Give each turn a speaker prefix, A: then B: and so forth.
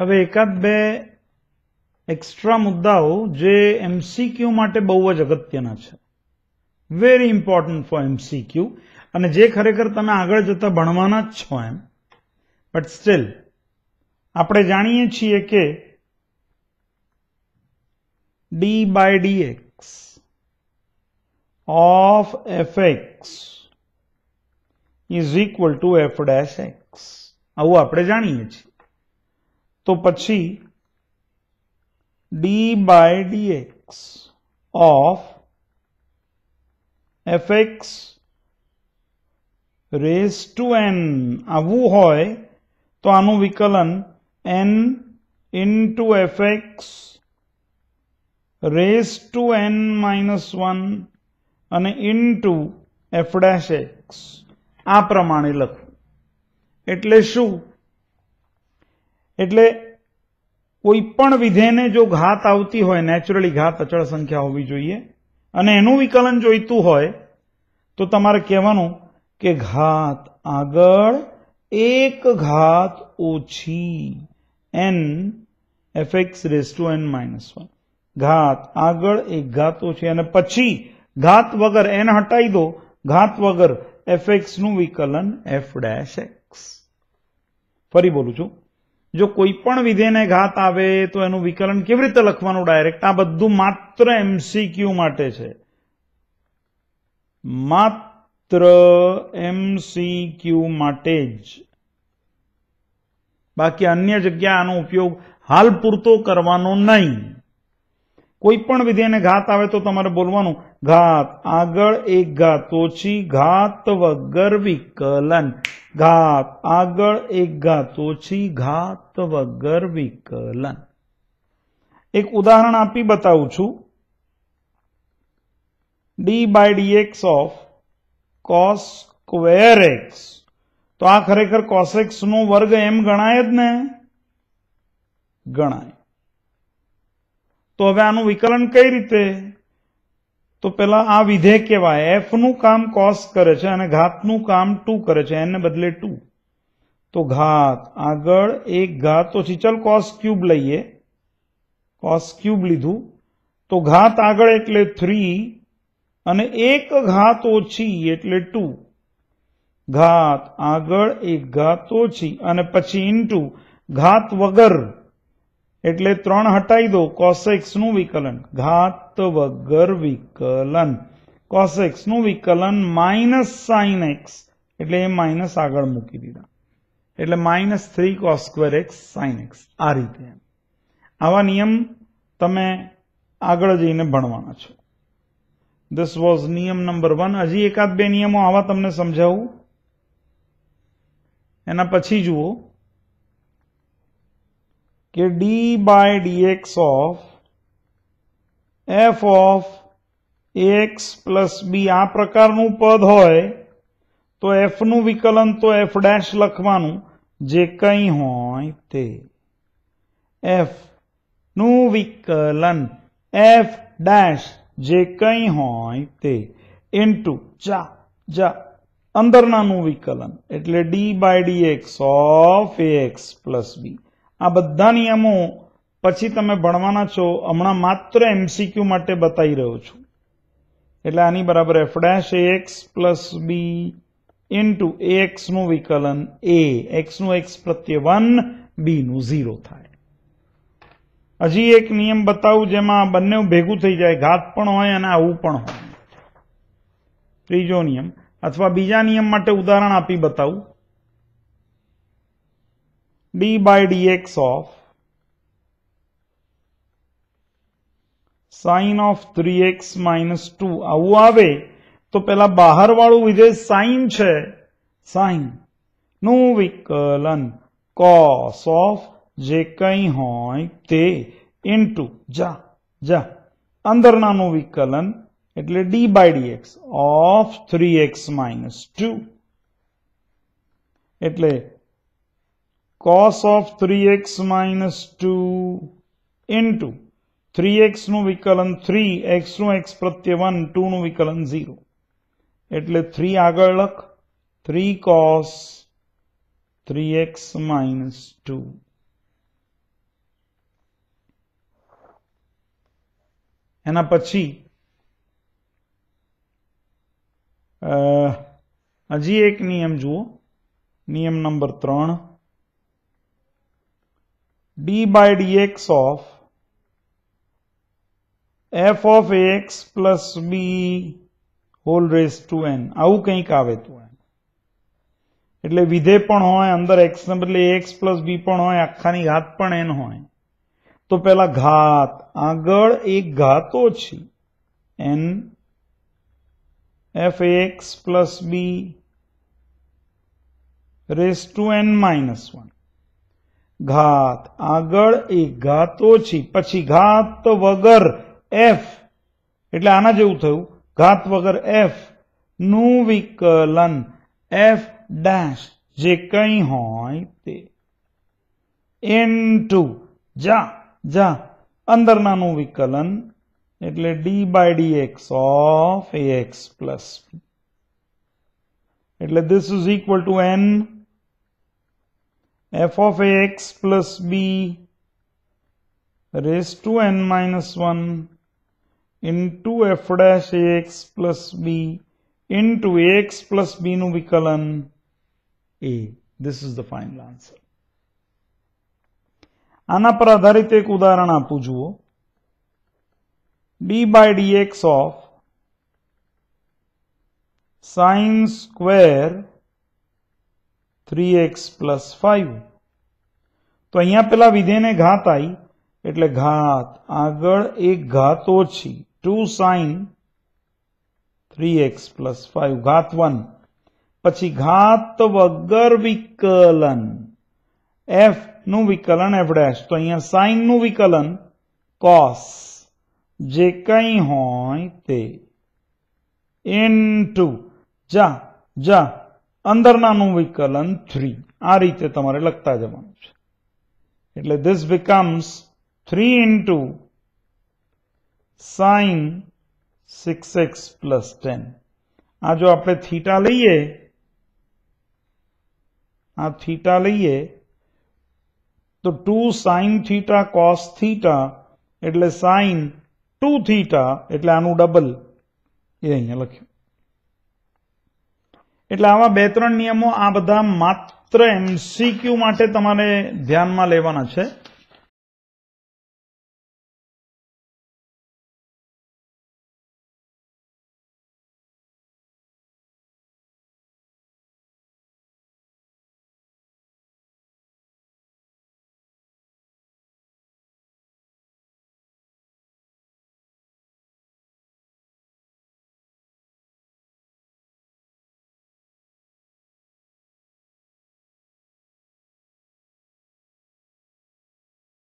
A: હવે એકાદ બે એક્સ્ટ્રા મુદ્દાઓ જે એમસીક્યુ માટે બહુ જ અગત્યના છે વેરી ઇમ્પોર્ટન્ટ ફોર એમસીક્યુ અને જે ખરેખર તમે આગળ જતા ભણવાના જ છો એમ બટ સ્ટીલ આપણે જાણીએ છીએ કે D by D X of F X is equal to F dash X આવું આપણે જાણીએ છીએ તો પછી D by dx of fx rays two n આવું હોય તો આનું વિકલન n into fx rays two n minus one અને ઇન્ટુ એફ ડેશ એક્સ આ પ્રમાણે લખવું એટલે શું એટલે કોઈ પણ વિધેયને જો ઘાત આવતી હોય નેચરલી ઘાત અચળ સંખ્યા હોવી જોઈએ અને એનું વિકલન જોઈતું હોય તો તમારે કહેવાનું કે ઘાત આગળ એક ઘાત ઓછી N F X raise to N minus one ઘાત આગળ એક ઘાત ઓછી અને પછી ઘાત વગર એન હટાઈ દો ઘાત વગર એફ નું વિકલન એફ ડેશ એક્સ ફરી બોલું છું જો કોઈ પણ વિધેયને ઘાત આવે તો એનું વિકલન કેવી રીતે લખવાનું ડાયરેક્ટ આ બધું માત્ર એમસીક્યુ માટે છે માત્ર એમસીક્યુ માટે જ બાકી અન્ય જગ્યા આનો ઉપયોગ હાલ પૂરતો કરવાનો નહીં કોઈ પણ વિધેયને ઘાત આવે તો તમારે બોલવાનું ઘાત આગળ એક ઘાત ઓછી ઘાત વગર વિકલન ઘાત આગળ એક ઘાત ઓછી ઘાત વગર વિકલન એક ઉદાહરણ આપી બતાવું છું D by DX of cos square X તો આ ખરેખર કોસેક્સ નો વર્ગ એમ ગણાય જ ને ગણાય તો હવે આનું વિકલન કઈ રીતે તો પેલા આ વિધેય કહેવાય એફ નું કામ કોસ કરે છે અને ઘાતનું કામ ટુ કરે છે એને બદલે ટુ તો ઘાત આગળ એક ઘાત તો ચલ કોસ ક્યુબ લઈએ કોસ ક્યુબ લીધું તો ઘાત આગળ એટલે થ્રી અને એક ઘાત ઓછી એટલે ટુ ઘાત આગળ એક ઘાત ઓછી અને પછી ઇન્ટુ ઘાત વગર એટલે ત્રણ હટાઈ દો નું વિકલન ઘાત વગર વિકલન નું વિકલન માઇનસ સાઇન એક્સ એટલે એ માઇનસ આગળ મૂકી દીધા એટલે minus three cos square X sine X આ રીતે આવા નિયમ તમે આગળ જઈને ભણવાના છો ધીસ વોઝ નિયમ નંબર વન હજી એકાદ બે નિયમો આવા તમને સમજાવું એના પછી જુઓ કે D by DX of F of X plus B આ પ્રકારનું પદ હોય તો એફનું વિકલન તો એફ ડેશ લખવાનું જે કંઈ હોય તે એફનું વિકલન એફ ડેશ જે કંઈ હોય તે ઇન્ટુ ચા જા અંદરનાનું વિકલન એટલે D by D X of X plus B આ બધા નિયમો પછી તમે ભણવાના છો હમણાં માત્ર એમસીક્યુ માટે બતાવી રહ્યો છું એટલે આની બરાબર F dash A X plus B into A એક્સનું વિકલન એ એક્સનું એક્સ પ્રત્યે વન બીનું ઝીરો થાય હજી એક નિયમ બતાવું જેમાં બંને ભેગું થઈ જાય ઘાત પણ હોય અને આવું પણ હોય ત્રીજો નિયમ અથવા બીજા નિયમ માટે ઉદાહરણ આપી બતાવું d by dx of sine of three X minus two આવું આવે તો પેલા બહારવાળું વિધેય સાઇન છે સાઇન નું વિકલન કોસ ઓફ જે કંઈ હોય તે ઇન્ટુ જા જા અંદરનાનું વિકલન એટલે D by DX of three X minus two એટલે cos of three X minus two into three એક્સનું વિકલન થ્રી નું એક્સ પ્રત્યે વન નું વિકલન ઝીરો એટલે થ્રી આગળ લખ three cos three X minus two એના પછી હજી એક નિયમ જુઓ નિયમ નંબર ત્રણ d by dx of f of ax plus b whole raise to N આવું કંઈક આવે તો એટલે વિધેય પણ હોય અંદર એક્સ ને બદલે એક્સ પ્લસ બી પણ હોય આખાની ઘાત પણ એન હોય તો પેલા ઘાત આગળ એક ઘાતો છે N F X plus B raise to N minus one ઘાત આગળ એ ઘાતો છી પછી ઘાત વગર એફ એટલે આના જેવું થયું ઘાત વગર એફ નું વિકલન એફ ડેશ જે કંઈ હોય તે એન ટુ જા જા અંદરનાનું વિકલન એટલે D by D X of A X plus એટલે this is equal to N F of X plus B raise to N minus one into F dash X plus B into X plus B नु विकलन ए this is the final answer आना पर आधारित एक उदाहरण आप जुओ D by D X of sine square three X plus five તો અહીંયા પેલા વિધેયને ઘાત આવી એટલે ઘાત આગળ એક ઘાત ઓછી two sine three X plus five ઘાત વન પછી ઘાત વગર વિકલન એફ નું વિકલન એફ ડેશ તો અહીંયા સાઇન નું વિકલન કોસ જે કંઈ હોય તે એન ટુ જા જા અંદરનાનું વિકલન થ્રી આ રીતે તમારે લખતા જવાનું છે એટલે this becomes three into sine six X plus ten આ જો આપણે થીટા લઈએ આ થીટા લઈએ તો two sine theta cos theta એટલે સાઇન ટુ થીટા એટલે આનું ડબલ એ અહીંયા લખ્યું એટલે આવા બે ત્રણ નિયમો આ બધા માત્ર એમસીક્યુ માટે તમારે ધ્યાનમાં લેવાના છે